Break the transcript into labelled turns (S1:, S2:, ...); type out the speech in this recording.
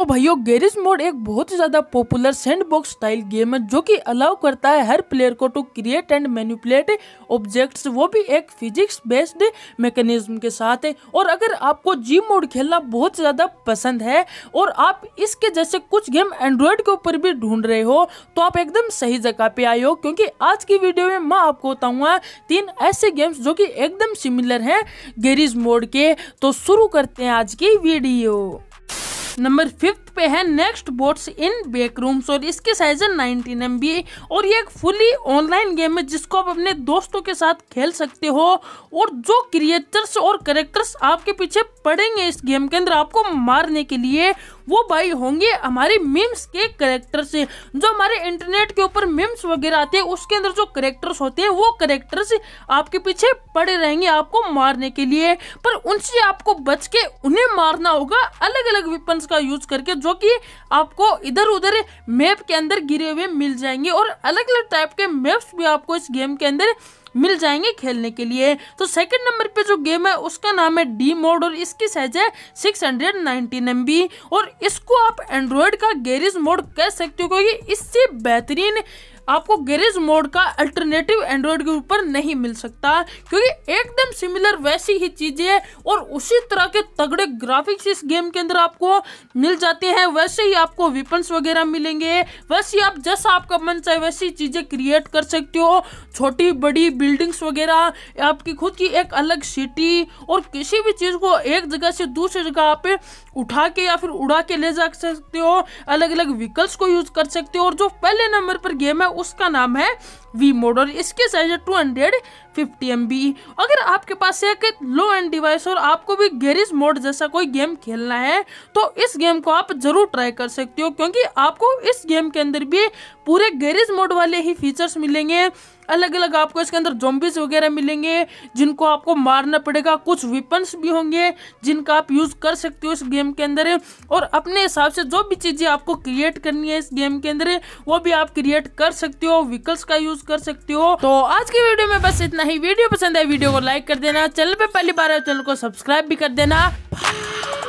S1: तो भाइयों गेरिस मोड एक बहुत ही ज्यादा पॉपुलर सैंडबॉक्स स्टाइल गेम है जो कि अलाउ करता है हर प्लेयर को to create and manipulate objects वो भी एक फिजिक्स बेस्ड मैकेनिज्म के साथ है और अगर आपको जी मोड खेलना बहुत ज़्यादा पसंद है और आप इसके जैसे कुछ गेम एंड्रॉयड के ऊपर भी ढूंढ रहे हो तो आप एकदम सही जगह पे आए हो क्योंकि आज की वीडियो में मैं आपको बताऊंगा तीन ऐसे गेम्स जो कि एकदम सिमिलर है गेरिज मोड के तो शुरू करते हैं आज की वीडियो Number five. फिफ्थ पे है next bots in back rooms और इसकी साइज है नाइनटीन एम और ये एक फुली ऑनलाइन गेम है जिसको आप अपने दोस्तों के साथ खेल सकते हो और जो क्रिएटर्स और करेक्टर्स आपके पीछे पड़ेंगे इस गेम के अंदर आपको मारने के लिए वो भाई होंगे हमारे मिम्स के करेक्टर से जो हमारे इंटरनेट के ऊपर मिम्स वगैरह आते हैं उसके अंदर जो करेक्टर्स होते हैं वो करेक्टर्स आपके पीछे पड़े रहेंगे आपको मारने के लिए पर उनसे आपको बच के उन्हें मारना होगा अलग अलग वेपन्स का यूज करके जो कि आपको इधर उधर मैप के अंदर गिरे हुए मिल जाएंगे और अलग अलग टाइप के मैप्स भी आपको इस गेम के अंदर मिल जाएंगे खेलने के लिए तो सेकंड नंबर पे जो गेम है उसका नाम है डी मोड और इसकी साइज है 619 हंड्रेड और इसको आप एंड्रॉयड का गेरिज मोड कह सकते हो क्योंकि इससे बेहतरीन आपको गैरेज मोड का अल्टरनेटिव एंड्रॉयड के ऊपर नहीं मिल सकता क्योंकि एकदम सिमिलर वैसी ही चीज़ें हैं और उसी तरह के तगड़े ग्राफिक्स इस गेम के अंदर आपको मिल जाते हैं वैसे ही आपको वेपन्स वगैरह मिलेंगे वैसे ही आप जैसा आपका मन चाहे वैसी चीज़ें क्रिएट कर सकते हो छोटी बड़ी बिल्डिंग्स वगैरह आपकी खुद की एक अलग सिटी और किसी भी चीज़ को एक जगह से दूसरी जगह आप उठा के या फिर उड़ा के ले जा सकते हो अलग अलग व्हीकल्स को यूज़ कर सकते हो और जो पहले नंबर पर गेम है उसका नाम है वी और इसके साइज है two hundred fifty M B अगर आपके पास एक लो एंड डिवाइस और आपको भी गेरिज मोड जैसा कोई गेम खेलना है तो इस गेम को आप जरूर ट्राई कर सकते हो क्योंकि आपको इस गेम के अंदर भी पूरे गेरिज मोड वाले ही फीचर्स मिलेंगे अलग अलग आपको इसके अंदर जोम्बिस वगैरह मिलेंगे जिनको आपको मारना पड़ेगा कुछ वेपन्स भी होंगे जिनका आप यूज़ कर सकते हो इस गेम के अंदर और अपने हिसाब से जो भी चीज़ें आपको क्रिएट करनी है इस गेम के अंदर वो भी आप क्रिएट कर सकते हो व्हीकल्स का यूज़ यूज कर सकते हो तो आज की वीडियो में बस इतना ही वीडियो पसंद है वीडियो को लाइक कर देना चैनल पे पहली बार चैनल को सब्सक्राइब भी कर देना